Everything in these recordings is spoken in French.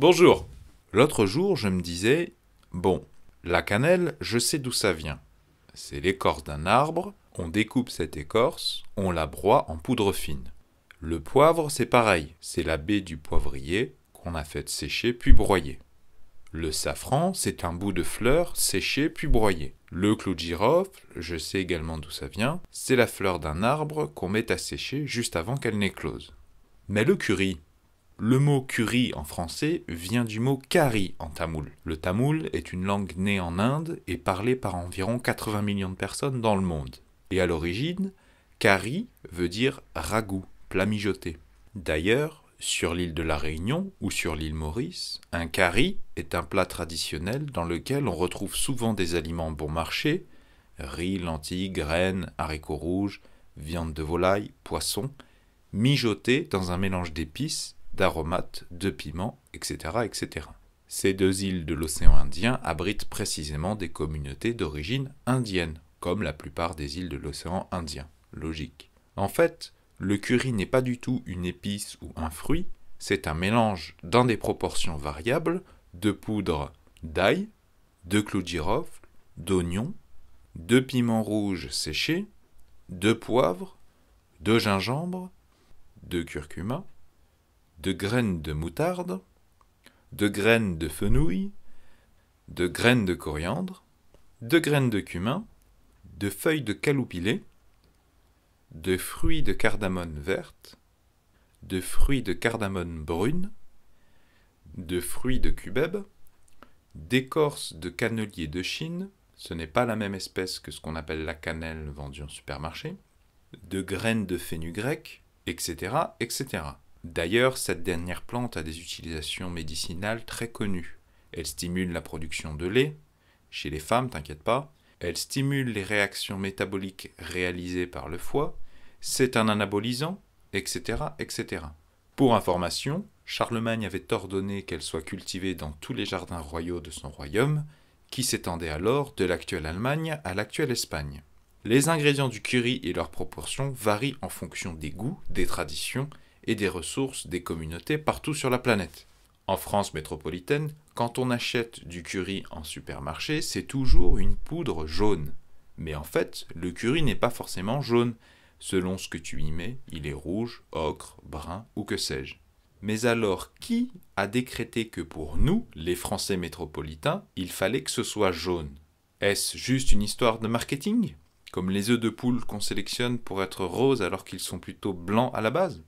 Bonjour. L'autre jour, je me disais, bon, la cannelle, je sais d'où ça vient. C'est l'écorce d'un arbre, on découpe cette écorce, on la broie en poudre fine. Le poivre, c'est pareil, c'est la baie du poivrier qu'on a faite sécher puis broyer. Le safran, c'est un bout de fleur séché puis broyé. Le clou de girofle, je sais également d'où ça vient, c'est la fleur d'un arbre qu'on met à sécher juste avant qu'elle n'éclose. Mais le curry, le mot curry en français vient du mot kari en tamoul. Le tamoul est une langue née en Inde et parlée par environ 80 millions de personnes dans le monde. Et à l'origine, kari veut dire ragoût, plat mijoté. D'ailleurs, sur l'île de la Réunion ou sur l'île Maurice, un kari est un plat traditionnel dans lequel on retrouve souvent des aliments bon marché, riz, lentilles, graines, haricots rouges, viande de volaille, poisson, mijotés dans un mélange d'épices d'aromates, de piments, etc. etc. Ces deux îles de l'océan Indien abritent précisément des communautés d'origine indienne, comme la plupart des îles de l'océan Indien. Logique. En fait, le curry n'est pas du tout une épice ou un fruit, c'est un mélange dans des proportions variables de poudre d'ail, de clou de girofle, d'oignons, de piments rouges séchés, de poivre, de gingembre, de curcuma, de graines de moutarde, de graines de fenouil, de graines de coriandre, de graines de cumin, de feuilles de caloupilé, de fruits de cardamone verte, de fruits de cardamone brune, de fruits de cubeb, d'écorce de cannelier de Chine, ce n'est pas la même espèce que ce qu'on appelle la cannelle vendue en supermarché, de graines de fénu grec, etc., etc. D'ailleurs, cette dernière plante a des utilisations médicinales très connues. Elle stimule la production de lait, chez les femmes, t'inquiète pas, elle stimule les réactions métaboliques réalisées par le foie, c'est un anabolisant, etc., etc. Pour information, Charlemagne avait ordonné qu'elle soit cultivée dans tous les jardins royaux de son royaume, qui s'étendait alors de l'actuelle Allemagne à l'actuelle Espagne. Les ingrédients du curry et leurs proportions varient en fonction des goûts, des traditions et des ressources des communautés partout sur la planète. En France métropolitaine, quand on achète du curry en supermarché, c'est toujours une poudre jaune. Mais en fait, le curry n'est pas forcément jaune. Selon ce que tu y mets, il est rouge, ocre, brun ou que sais-je. Mais alors, qui a décrété que pour nous, les Français métropolitains, il fallait que ce soit jaune Est-ce juste une histoire de marketing Comme les œufs de poule qu'on sélectionne pour être roses alors qu'ils sont plutôt blancs à la base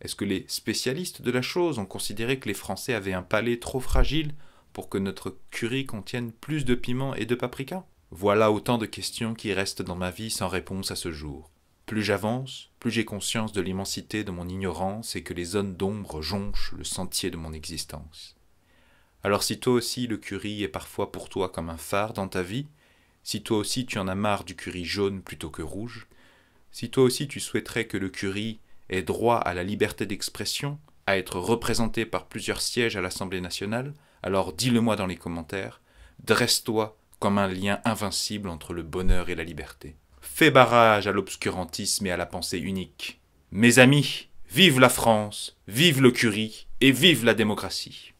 est-ce que les spécialistes de la chose ont considéré que les Français avaient un palais trop fragile pour que notre curry contienne plus de piment et de paprika Voilà autant de questions qui restent dans ma vie sans réponse à ce jour. Plus j'avance, plus j'ai conscience de l'immensité de mon ignorance et que les zones d'ombre jonchent le sentier de mon existence. Alors si toi aussi le curry est parfois pour toi comme un phare dans ta vie, si toi aussi tu en as marre du curry jaune plutôt que rouge, si toi aussi tu souhaiterais que le curry est droit à la liberté d'expression, à être représenté par plusieurs sièges à l'Assemblée nationale, alors dis-le-moi dans les commentaires, dresse-toi comme un lien invincible entre le bonheur et la liberté. Fais barrage à l'obscurantisme et à la pensée unique. Mes amis, vive la France, vive le Curie et vive la démocratie.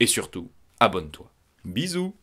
Et surtout, abonne-toi. Bisous